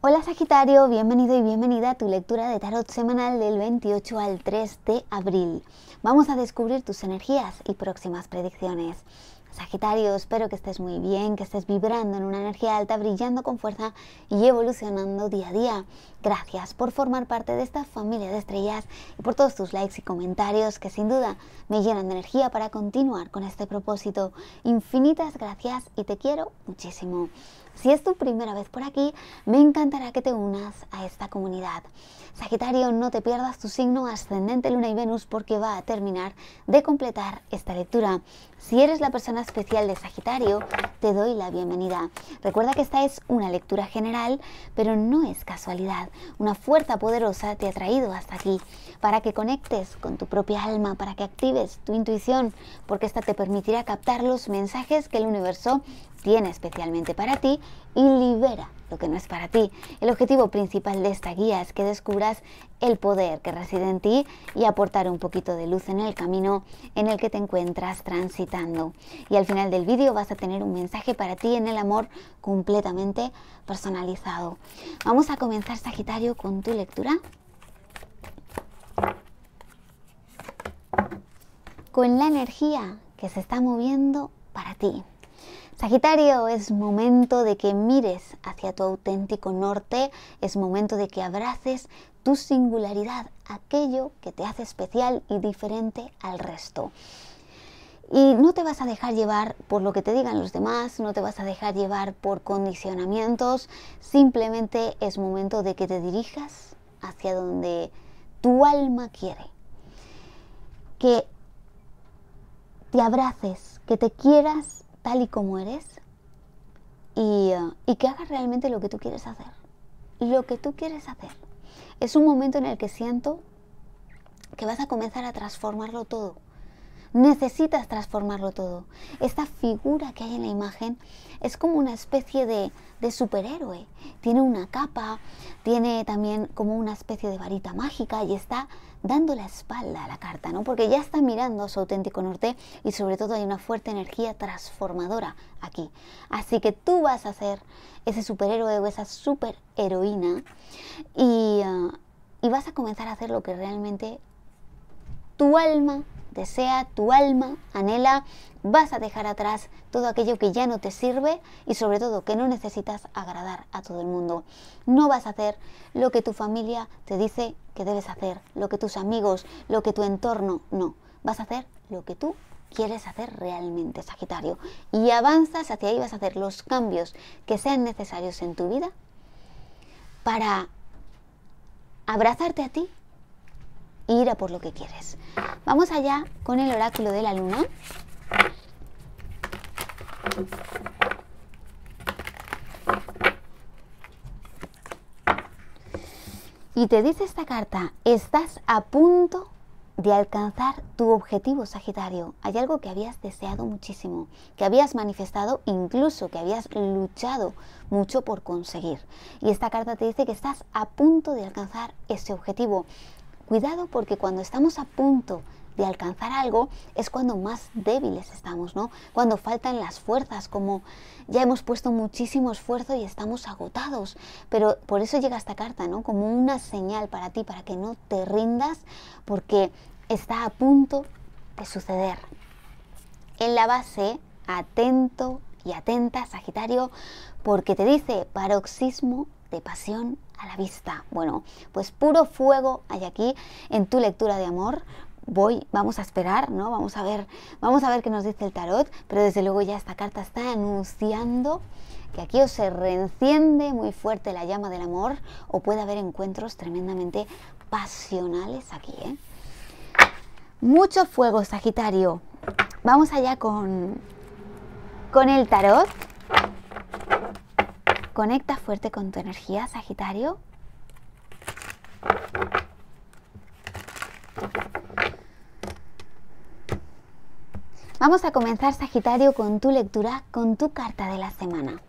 Hola Sagitario, bienvenido y bienvenida a tu lectura de tarot semanal del 28 al 3 de abril. Vamos a descubrir tus energías y próximas predicciones. Sagitario, espero que estés muy bien, que estés vibrando en una energía alta, brillando con fuerza y evolucionando día a día. Gracias por formar parte de esta familia de estrellas y por todos tus likes y comentarios que sin duda me llenan de energía para continuar con este propósito. Infinitas gracias y te quiero muchísimo. Si es tu primera vez por aquí, me encantará que te unas a esta comunidad. Sagitario, no te pierdas tu signo ascendente, Luna y Venus porque va a terminar de completar esta lectura. Si eres la persona especial de Sagitario, te doy la bienvenida. Recuerda que esta es una lectura general, pero no es casualidad. Una fuerza poderosa te ha traído hasta aquí para que conectes con tu propia alma, para que actives tu intuición, porque esta te permitirá captar los mensajes que el universo tiene especialmente para ti y libera lo que no es para ti. El objetivo principal de esta guía es que descubras el poder que reside en ti y aportar un poquito de luz en el camino en el que te encuentras transitando. Y al final del vídeo vas a tener un mensaje para ti en el amor completamente personalizado. Vamos a comenzar Sagitario con tu lectura. Con la energía que se está moviendo para ti. Sagitario, es momento de que mires hacia tu auténtico norte, es momento de que abraces tu singularidad, aquello que te hace especial y diferente al resto. Y no te vas a dejar llevar por lo que te digan los demás, no te vas a dejar llevar por condicionamientos, simplemente es momento de que te dirijas hacia donde tu alma quiere. Que te abraces, que te quieras tal y como eres eh, y, que hagas realmente lo que tú quieres hacer. Lo que tú quieres hacer. Es un momento en el que siento que vas a comenzar a transformarlo todo necesitas transformarlo todo. Esta figura que hay en la imagen es como una especie de, superhéroe. Tiene una capa, tiene también como una especie de varita mágica y está dando la espalda a la carta, ¿no? Porque ya está mirando su auténtico norte y sobre todo hay una fuerte energía transformadora aquí. Así que tú vas a ser ese superhéroe o esa superheroína y, ah, y vas a comenzar a hacer lo que realmente tu alma desea sea, tu alma anhela, vas a dejar atrás todo aquello que ya no te sirve y sobre todo que no necesitas agradar a todo el mundo. No vas a hacer lo que tu familia te dice que debes hacer, lo que tus amigos, lo que tu entorno, no. Vas a hacer lo que tú quieres hacer realmente, Sagitario. Y avanzas hacia ahí, vas a hacer los cambios que sean necesarios en tu vida para abrazarte a ti ir a por lo que quieres. Vamos allá con el oráculo de la luna. Y te dice esta carta, estás a punto de alcanzar tu objetivo, Sagitario. Hay algo que habías deseado muchísimo, que habías manifestado, incluso que habías luchado mucho por conseguir. Y esta carta te dice que estás a punto de alcanzar ese objetivo. Cuidado porque cuando estamos a punto de alcanzar algo es cuando más débiles estamos, ¿no? Cuando faltan las fuerzas, como ya hemos puesto muchísimo esfuerzo y estamos agotados. Pero por eso llega esta carta, ¿no? Como una señal para ti, para que no te rindas, porque está a punto de suceder. En la base, atento y atenta, Sagitario, porque te dice paroxismo de pasión a la vista. Bueno, pues puro fuego hay aquí en tu lectura de amor. Voy, vamos a esperar, ¿no? Vamos a ver, vamos a ver qué nos dice el tarot, pero desde luego ya esta carta está anunciando que aquí o se reenciende muy fuerte la llama del amor o puede haber encuentros tremendamente pasionales aquí, ¿eh? Mucho fuego, Sagitario. Vamos allá con, con el tarot. Conecta fuerte con tu energía, Sagitario. Vamos a comenzar, Sagitario, con tu lectura, con tu carta de la semana.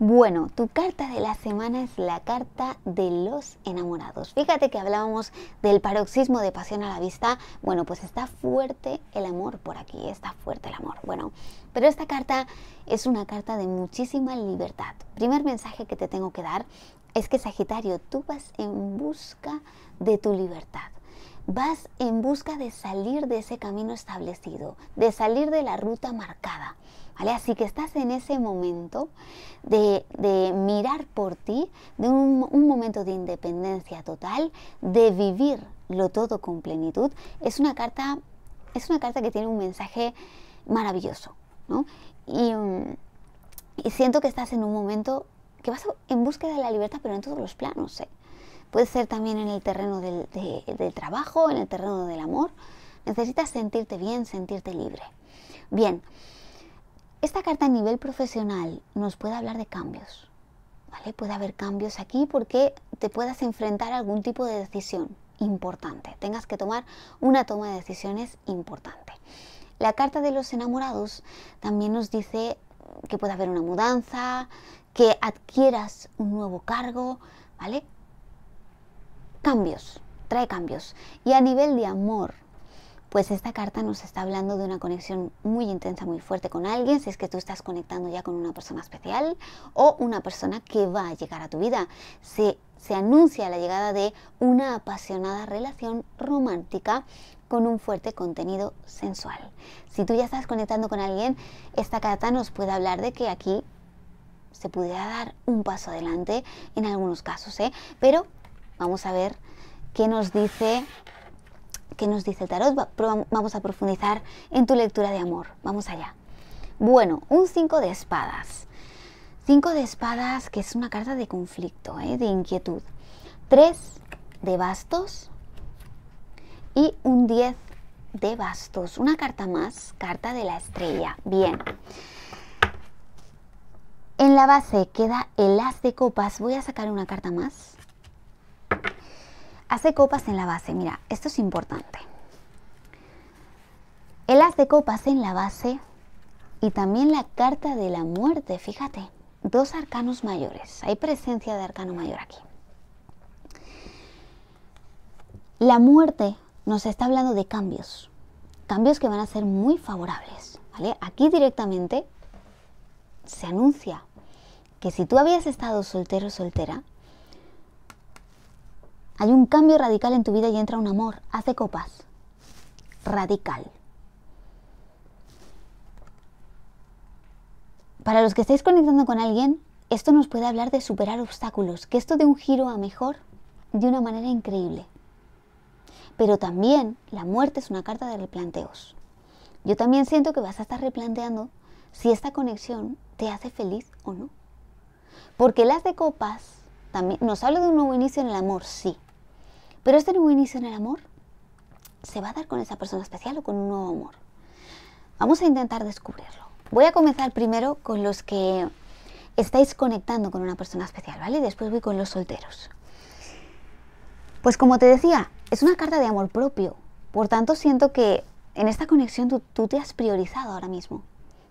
Bueno, tu carta de la semana es la carta de los enamorados. Fíjate que hablábamos del paroxismo de pasión a la vista. Bueno, pues está fuerte el amor por aquí, está fuerte el amor. Bueno, pero esta carta es una carta de muchísima libertad. Primer mensaje que te tengo que dar es que Sagitario, tú vas en busca de tu libertad vas en busca de salir de ese camino establecido, de salir de la ruta marcada. Así que estás en ese momento de, mirar por ti, de un, momento de independencia total, de vivirlo todo con plenitud. Es una carta, es una carta que tiene un mensaje maravilloso, ¿no? Mm, y, siento que estás en un momento que vas en búsqueda de la libertad, pero en todos los planos. ¿eh? Puede ser también en el terreno del, del trabajo, en el terreno del amor. Necesitas sentirte bien, sentirte libre. Bien, esta carta a nivel profesional nos puede hablar de cambios. ¿vale? Puede haber cambios aquí porque te puedas enfrentar a algún tipo de decisión importante. Tengas que tomar una toma de decisiones importante. La carta de los enamorados también nos dice que puede haber una mudanza, que adquieras un nuevo cargo, ¿vale? Cambios, trae cambios. Y a nivel de amor, pues esta carta nos está hablando de una conexión muy intensa, muy fuerte con alguien, si es que tú estás conectando ya con una persona especial o una persona que va a llegar a tu vida. Se, anuncia la llegada de una apasionada relación romántica con un fuerte contenido sensual. Si tú ya estás conectando con alguien, esta carta nos puede hablar de que aquí se pudiera dar un paso adelante en algunos casos, ¿eh? Pero vamos a ver qué nos dice que nos dice el tarot, vamos a profundizar en tu lectura de amor. Vamos allá. Bueno, un 5 de espadas. 5 de espadas, que es una carta de conflicto, ¿eh? de inquietud. 3 de bastos y un 10 de bastos. Una carta más, carta de la estrella. Bien. En la base queda el as de copas. Voy a sacar una carta más Hace copas en la base. Mira, esto es importante. Él hace copas en la base y también la carta de la muerte. Fíjate, dos arcanos mayores. Hay presencia de arcano mayor aquí. La muerte nos está hablando de cambios. Cambios que van a ser muy favorables. ¿vale? Aquí directamente se anuncia que si tú habías estado soltero o soltera, hay un cambio radical en tu vida y entra un amor. Hace copas. Radical. Para los que estáis conectando con alguien, esto nos puede hablar de superar obstáculos, que esto dé un giro a mejor de una manera increíble. Pero también la muerte es una carta de replanteos. Yo también siento que vas a estar replanteando si esta conexión te hace feliz o no. Porque las de copas también nos habla de un nuevo inicio en el amor, sí. Pero este nuevo inicio en el amor se va a dar con esa persona especial o con un nuevo amor. Vamos a intentar descubrirlo. Voy a comenzar primero con los que estáis conectando con una persona especial, ¿vale? después voy con los solteros. Pues como te decía, es una carta de amor propio. Por tanto, siento que en esta conexión tú, tú te has priorizado ahora mismo.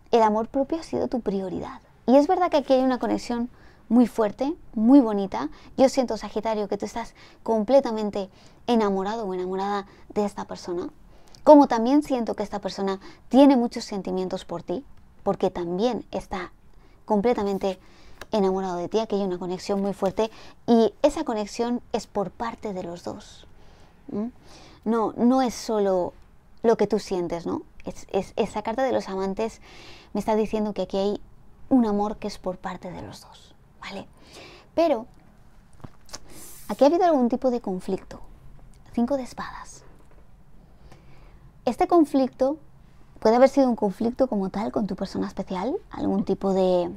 El amor propio ha sido tu prioridad. Y es verdad que aquí hay una conexión muy fuerte, muy bonita. Yo siento, Sagitario, que tú estás completamente enamorado o enamorada de esta persona. Como también siento que esta persona tiene muchos sentimientos por ti, porque también está completamente enamorado de ti, aquí hay una conexión muy fuerte y esa conexión es por parte de los dos. No, no es solo lo que tú sientes, ¿no? es, esa carta de los amantes me está diciendo que aquí hay un amor que es por parte de los dos. ¿vale? Pero aquí ha habido algún tipo de conflicto. Cinco de espadas. Este conflicto puede haber sido un conflicto como tal con tu persona especial, algún tipo de,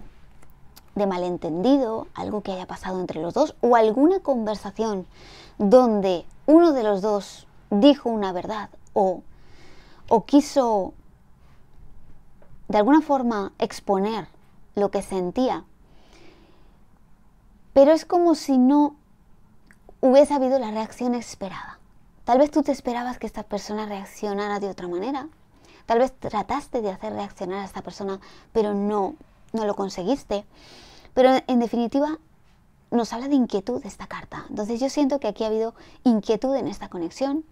malentendido, algo que haya pasado entre los dos o alguna conversación donde uno de los dos dijo una verdad o quiso de alguna forma exponer lo que sentía pero es como si no hubiese habido la reacción esperada. Tal vez tú te esperabas que esta persona reaccionara de otra manera. Tal vez trataste de hacer reaccionar a esta persona, pero no, no lo conseguiste. Pero en definitiva, nos habla de inquietud esta carta. Entonces yo siento que aquí ha habido inquietud en esta conexión.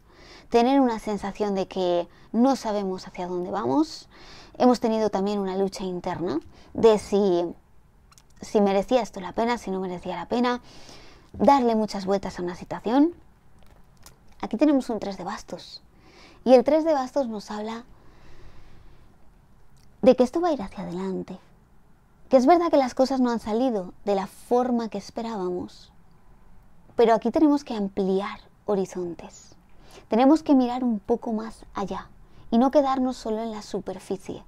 Tener una sensación de que no sabemos hacia dónde vamos. Hemos tenido también una lucha interna de si si merecía esto la pena, si no merecía la pena, darle muchas vueltas a una situación. Aquí tenemos un 3 de bastos. Y el 3 de bastos nos habla de que esto va a ir hacia adelante. Que es verdad que las cosas no han salido de la forma que esperábamos. Pero aquí tenemos que ampliar horizontes. Tenemos que mirar un poco más allá y no quedarnos solo en la superficie,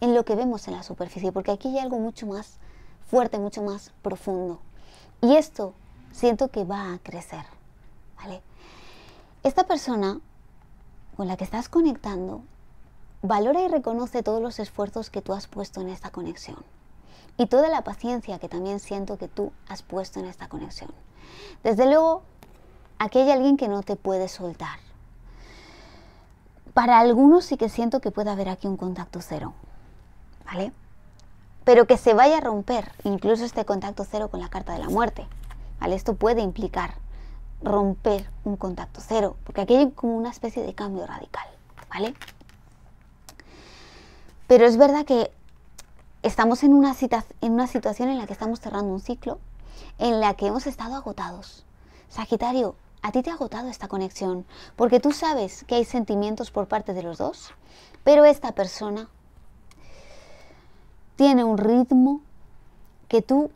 en lo que vemos en la superficie, porque aquí hay algo mucho más fuerte, mucho más profundo. Y esto siento que va a crecer, ¿vale? Esta persona con la que estás conectando valora y reconoce todos los esfuerzos que tú has puesto en esta conexión y toda la paciencia que también siento que tú has puesto en esta conexión. Desde luego, aquí hay alguien que no te puede soltar. Para algunos sí que siento que puede haber aquí un contacto cero, ¿vale? pero que se vaya a romper incluso este contacto cero con la carta de la muerte. ¿vale? Esto puede implicar romper un contacto cero, porque aquí hay como una especie de cambio radical. ¿vale? Pero es verdad que estamos en una, en una situación en la que estamos cerrando un ciclo, en la que hemos estado agotados. Sagitario, a ti te ha agotado esta conexión, porque tú sabes que hay sentimientos por parte de los dos, pero esta persona tiene un ritmo que tú,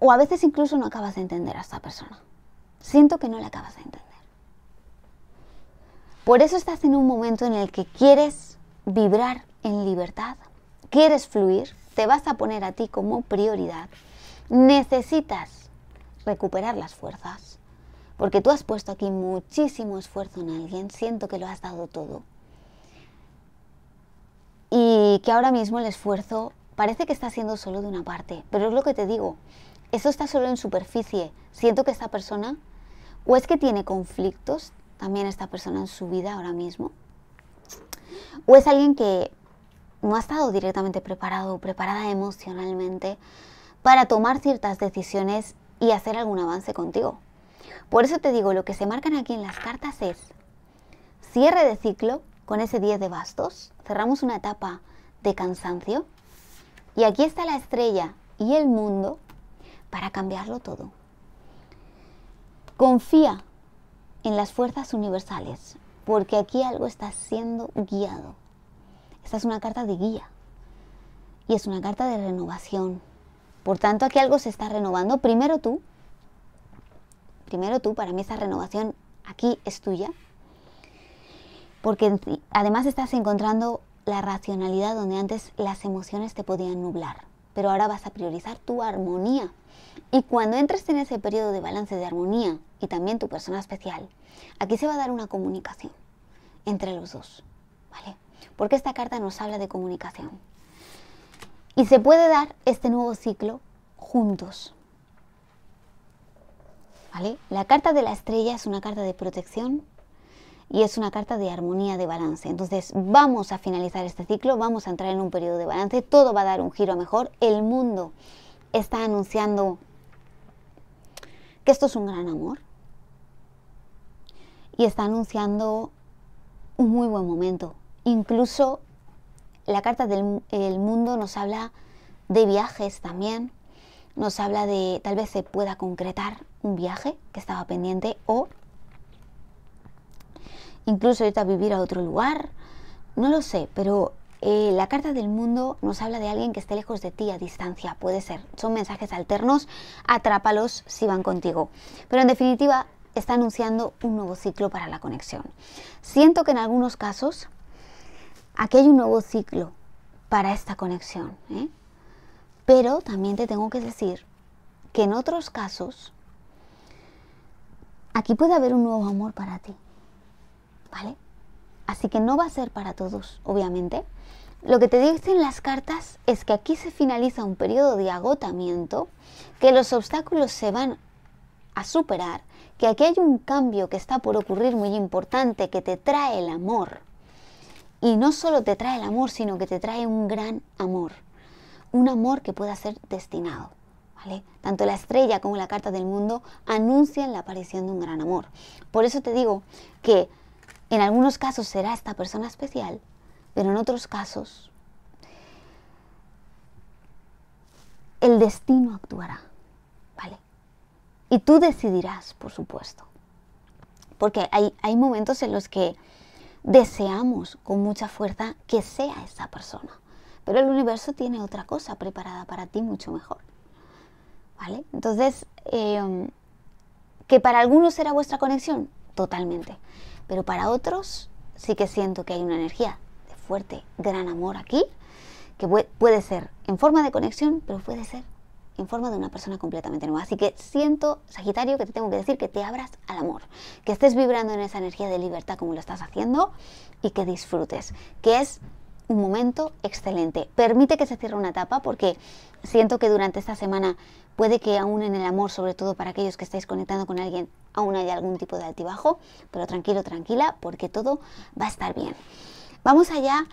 o a veces incluso no acabas de entender a esta persona. Siento que no le acabas de entender. Por eso estás en un momento en el que quieres vibrar en libertad, quieres fluir, te vas a poner a ti como prioridad, necesitas recuperar las fuerzas, porque tú has puesto aquí muchísimo esfuerzo en alguien, siento que lo has dado todo, y que ahora mismo el esfuerzo parece que está siendo solo de una parte, pero es lo que te digo, eso está solo en superficie. Siento que esta persona o es que tiene conflictos también esta persona en su vida ahora mismo, o es alguien que no ha estado directamente preparado o preparada emocionalmente para tomar ciertas decisiones y hacer algún avance contigo. Por eso te digo, lo que se marcan aquí en las cartas es cierre de ciclo, con ese 10 de bastos, cerramos una etapa de cansancio y aquí está la estrella y el mundo para cambiarlo todo. Confía en las fuerzas universales, porque aquí algo está siendo guiado. Esta es una carta de guía y es una carta de renovación. Por tanto, aquí algo se está renovando. Primero tú, primero tú, para mí esa renovación aquí es tuya, porque además estás encontrando la racionalidad donde antes las emociones te podían nublar, pero ahora vas a priorizar tu armonía. Y cuando entres en ese periodo de balance de armonía y también tu persona especial, aquí se va a dar una comunicación entre los dos, ¿vale? Porque esta carta nos habla de comunicación. Y se puede dar este nuevo ciclo juntos. ¿Vale? La carta de la estrella es una carta de protección, y es una carta de armonía, de balance. Entonces vamos a finalizar este ciclo, vamos a entrar en un periodo de balance, todo va a dar un giro mejor, el mundo está anunciando que esto es un gran amor y está anunciando un muy buen momento. Incluso la carta del mundo nos habla de viajes también, nos habla de tal vez se pueda concretar un viaje que estaba pendiente o incluso irte a vivir a otro lugar, no lo sé, pero eh, la carta del mundo nos habla de alguien que esté lejos de ti, a distancia, puede ser. Son mensajes alternos, atrápalos si van contigo. Pero en definitiva, está anunciando un nuevo ciclo para la conexión. Siento que en algunos casos, aquí hay un nuevo ciclo para esta conexión. ¿eh? Pero también te tengo que decir que en otros casos, aquí puede haber un nuevo amor para ti. Así que no va a ser para todos, obviamente. Lo que te dicen las cartas es que aquí se finaliza un periodo de agotamiento, que los obstáculos se van a superar, que aquí hay un cambio que está por ocurrir muy importante, que te trae el amor. Y no solo te trae el amor, sino que te trae un gran amor. Un amor que pueda ser destinado. ¿vale? Tanto la estrella como la carta del mundo anuncian la aparición de un gran amor. Por eso te digo que en algunos casos será esta persona especial, pero en otros casos el destino actuará, ¿vale? Y tú decidirás, por supuesto. Porque hay, hay momentos en los que deseamos con mucha fuerza que sea esta persona. Pero el universo tiene otra cosa preparada para ti mucho mejor. ¿Vale? Entonces, em, que para algunos será vuestra conexión, totalmente pero para otros sí que siento que hay una energía de fuerte, gran amor aquí, que puede ser en forma de conexión, pero puede ser en forma de una persona completamente nueva. Así que siento, Sagitario, que te tengo que decir que te abras al amor, que estés vibrando en esa energía de libertad como lo estás haciendo y que disfrutes, que es un momento excelente. Permite que se cierre una etapa porque siento que durante esta semana Puede que aún en el amor, sobre todo para aquellos que estáis conectando con alguien, aún haya algún tipo de altibajo, pero tranquilo, tranquila, porque todo va a estar bien. Vamos allá.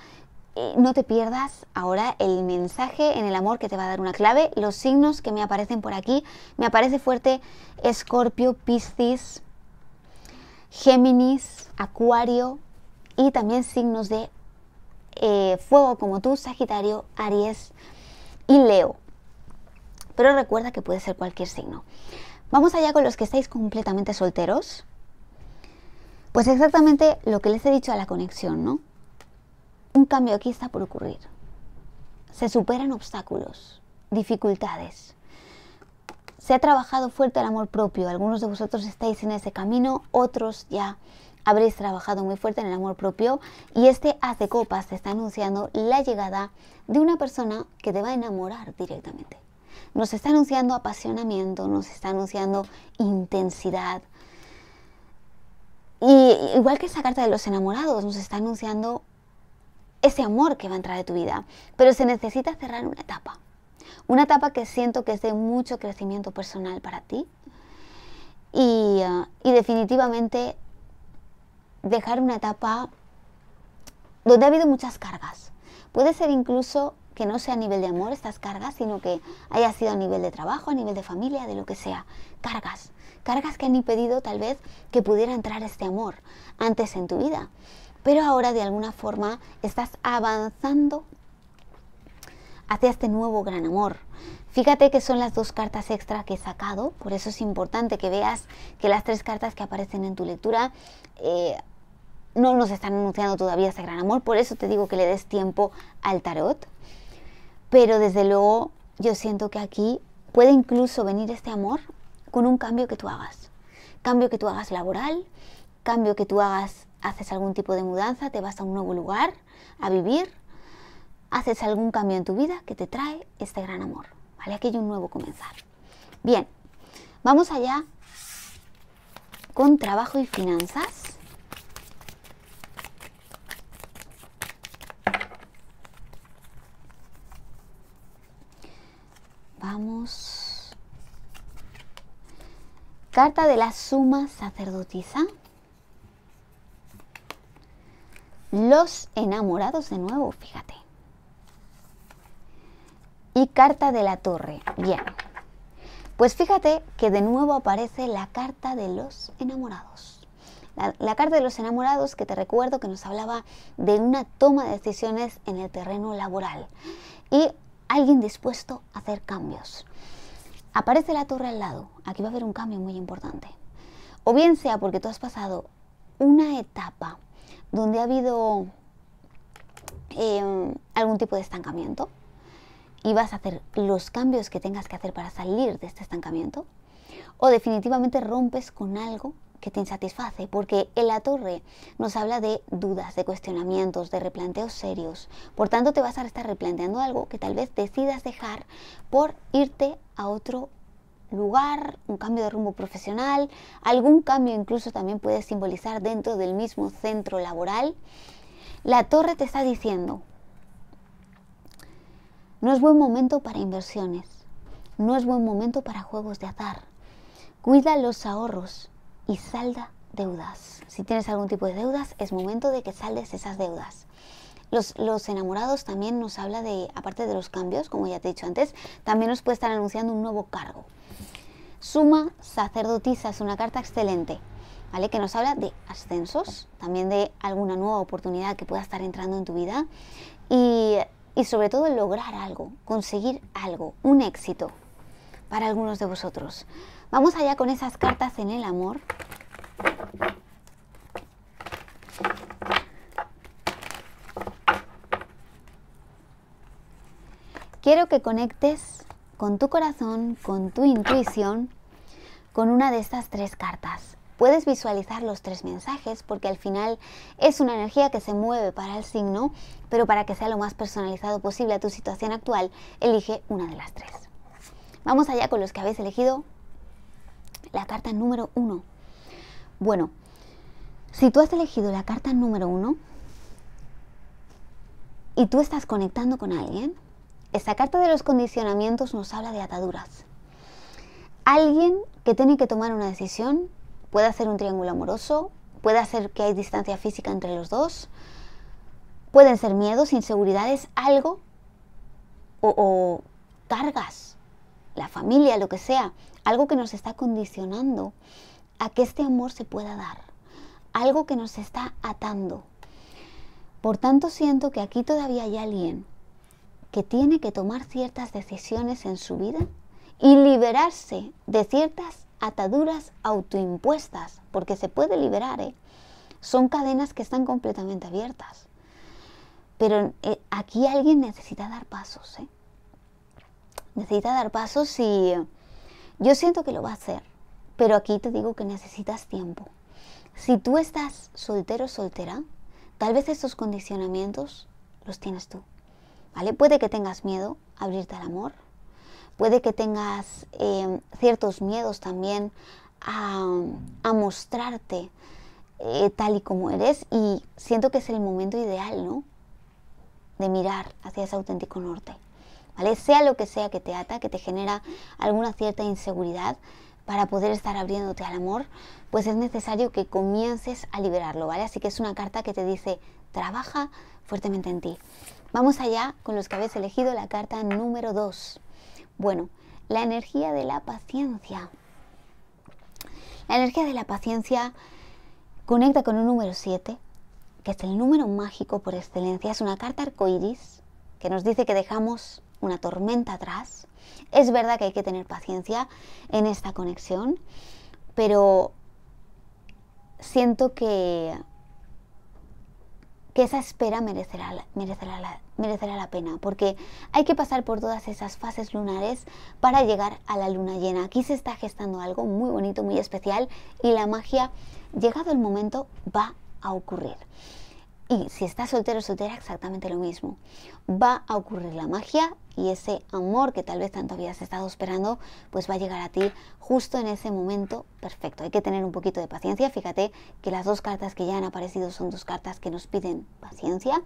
Eh, no te pierdas ahora el mensaje en el amor que te va a dar una clave. Los signos que me aparecen por aquí. Me aparece fuerte Escorpio, Piscis, Géminis, Acuario y también signos de eh, fuego como tú, Sagitario, Aries y Leo pero recuerda que puede ser cualquier signo. Vamos allá con los que estáis completamente solteros. Pues exactamente lo que les he dicho a la conexión, ¿no? Un cambio aquí está por ocurrir. Se superan obstáculos, dificultades. Se ha trabajado fuerte el amor propio. Algunos de vosotros estáis en ese camino, otros ya habréis trabajado muy fuerte en el amor propio y este hace copas te está anunciando la llegada de una persona que te va a enamorar directamente. Nos está anunciando apasionamiento, nos está anunciando intensidad. Y igual que esa carta de los enamorados, nos está anunciando ese amor que va a entrar de tu vida. Pero se necesita cerrar una etapa. Una etapa que siento que es de mucho crecimiento personal para ti. y definitivamente dejar una etapa donde ha habido muchas cargas. Puede ser incluso que no sea a nivel de amor estas cargas, sino que haya sido a nivel de trabajo, a nivel de familia, de lo que sea. Cargas, cargas que han impedido tal vez que pudiera entrar este amor antes en tu vida. Pero ahora de alguna forma estás avanzando hacia este nuevo gran amor. Fíjate que son las dos cartas extra que he sacado, por eso es importante que veas que las tres cartas que aparecen en tu lectura eh, no nos están anunciando todavía ese gran amor, por eso te digo que le des tiempo al tarot. Pero desde luego yo siento que aquí puede incluso venir este amor con un cambio que tú hagas. Cambio que tú hagas laboral, cambio que tú hagas, haces algún tipo de mudanza, te vas a un nuevo lugar a vivir, haces algún cambio en tu vida que te trae este gran amor. ¿Vale? Aquí hay un nuevo comenzar. Bien, vamos allá con trabajo y finanzas. Vamos. Carta de la suma sacerdotisa. Los enamorados de nuevo, fíjate. Y carta de la torre. Bien. Pues fíjate que de nuevo aparece la carta de los enamorados. La, carta de los enamorados que te recuerdo que nos hablaba de una toma de decisiones en el terreno laboral. Y alguien dispuesto a hacer cambios. Aparece la torre al lado, aquí va a haber un cambio muy importante. O bien sea porque tú has pasado una etapa donde ha habido em, algún tipo de estancamiento y vas a hacer los cambios que tengas que hacer para salir de este estancamiento, o definitivamente rompes con algo que te insatisface, porque en la torre nos habla de dudas, de cuestionamientos, de replanteos serios. Por tanto, te vas a estar replanteando algo que tal vez decidas dejar por irte a otro lugar, un cambio de rumbo profesional, algún cambio incluso también puede simbolizar dentro del mismo centro laboral. La torre te está diciendo, no es buen momento para inversiones, no es buen momento para juegos de azar, cuida los ahorros, y salda deudas. Si tienes algún tipo de deudas, es momento de que saldes esas deudas. Los, los, enamorados también nos habla de, aparte de los cambios, como ya te he dicho antes, también nos puede estar anunciando un nuevo cargo. Suma sacerdotisa es una carta excelente, ¿vale? Que nos habla de ascensos, también de alguna nueva oportunidad que pueda estar entrando en tu vida y, y sobre todo lograr algo, conseguir algo, un éxito para algunos de vosotros. Vamos allá con esas cartas en el amor. Quiero que conectes con tu corazón, con tu intuición, con una de estas tres cartas. Puedes visualizar los tres mensajes porque al final es una energía que se mueve para el signo, pero para que sea lo más personalizado posible a tu situación actual, elige una de las tres. Vamos allá con los que habéis elegido la carta número uno Bueno, si tú has elegido la carta número uno y tú estás conectando con alguien, esta carta de los condicionamientos nos habla de ataduras. Alguien que tiene que tomar una decisión, puede hacer un triángulo amoroso, puede hacer que hay distancia física entre los dos, pueden ser miedos, inseguridades, algo o cargas la familia, lo que sea, algo que nos está condicionando a que este amor se pueda dar, algo que nos está atando. Por tanto, siento que aquí todavía hay alguien que tiene que tomar ciertas decisiones en su vida y liberarse de ciertas ataduras autoimpuestas, porque se puede liberar, ¿eh? son cadenas que están completamente abiertas. Pero eh, aquí alguien necesita dar pasos. ¿eh? Necesita dar pasos y yo siento que lo va a hacer, pero aquí te digo que necesitas tiempo. Si tú estás soltero o soltera, tal vez estos condicionamientos los tienes tú. ¿Vale? Puede que tengas miedo a abrirte al amor, puede que tengas eh, ciertos miedos también a, mostrarte eh, tal y como eres y siento que es el momento ideal, ¿no? De mirar hacia ese auténtico norte. Sea lo que sea que te ata, que te genera alguna cierta inseguridad, para poder estar abriéndote al amor, pues es necesario que comiences a liberarlo, ¿vale? Así que es una carta que te dice, trabaja fuertemente en ti. Vamos allá con los que habéis elegido la carta número 2. Bueno, la energía de la paciencia. La energía de la paciencia conecta con un número 7, que es el número mágico por excelencia. Es una carta arcoíris que nos dice que dejamos una tormenta atrás. Es verdad que hay que tener paciencia en esta conexión, pero siento que, que esa espera merecerá, merecerá, la, merecerá la pena, porque hay que pasar por todas esas fases lunares para llegar a la luna llena. Aquí se está gestando algo muy bonito, muy especial, y la magia, llegado el momento, va a ocurrir. Y si estás soltero o soltera, exactamente lo mismo. Va a ocurrir la magia y ese amor que tal vez tanto habías estado esperando, pues va a llegar a ti justo en ese momento perfecto. Hay que tener un poquito de paciencia. Fíjate que las dos cartas que ya han aparecido son dos cartas que nos piden paciencia.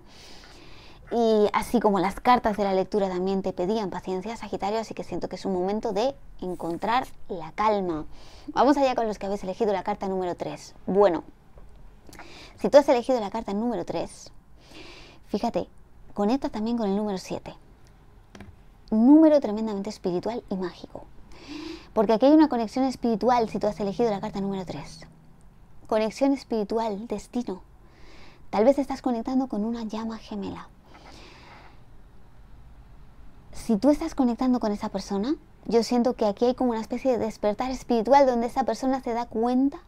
Y así como las cartas de la lectura también te pedían paciencia, Sagitario, así que siento que es un momento de encontrar la calma. Vamos allá con los que habéis elegido la carta número 3. Bueno, si tú has elegido la carta número 3, fíjate, conecta también con el número 7. Número tremendamente espiritual y mágico. Porque aquí hay una conexión espiritual si tú has elegido la carta número 3. Conexión espiritual, destino. Tal vez estás conectando con una llama gemela. Si tú estás conectando con esa persona, yo siento que aquí hay como una especie de despertar espiritual donde esa persona se da cuenta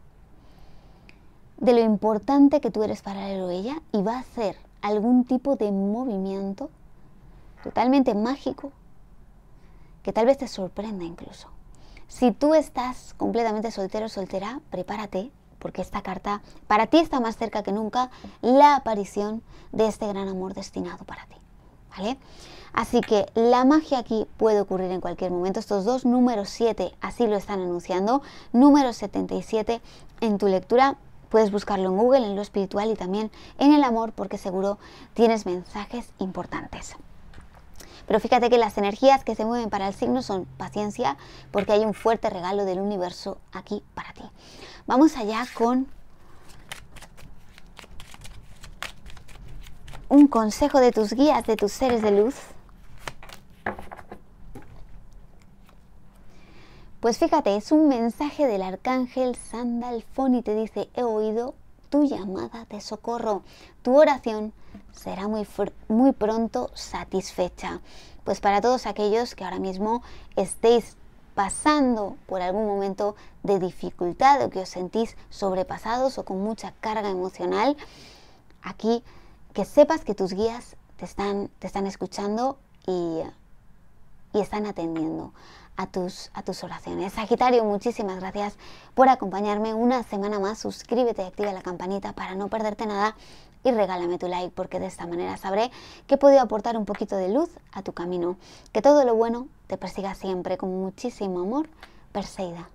de lo importante que tú eres para él o ella y va a hacer algún tipo de movimiento totalmente mágico que tal vez te sorprenda incluso. Si tú estás completamente soltero o soltera, prepárate porque esta carta para ti está más cerca que nunca la aparición de este gran amor destinado para ti. ¿Vale? Así que la magia aquí puede ocurrir en cualquier momento. Estos dos números 7 así lo están anunciando. Número 77 en tu lectura Puedes buscarlo en Google, en lo espiritual y también en el amor, porque seguro tienes mensajes importantes. Pero fíjate que las energías que se mueven para el signo son paciencia, porque hay un fuerte regalo del universo aquí para ti. Vamos allá con un consejo de tus guías, de tus seres de luz. Pues fíjate, es un mensaje del arcángel Sandalfón y te dice, he oído tu llamada de socorro. Tu oración será muy, muy pronto satisfecha. Pues para todos aquellos que ahora mismo estéis pasando por algún momento de dificultad o que os sentís sobrepasados o con mucha carga emocional, aquí que sepas que tus guías te están, te están escuchando y, y están atendiendo a tus, a tus oraciones. Sagitario, muchísimas gracias por acompañarme una semana más. Suscríbete y activa la campanita para no perderte nada y regálame tu like porque de esta manera sabré que he podido aportar un poquito de luz a tu camino. Que todo lo bueno te persiga siempre con muchísimo amor, Perseida.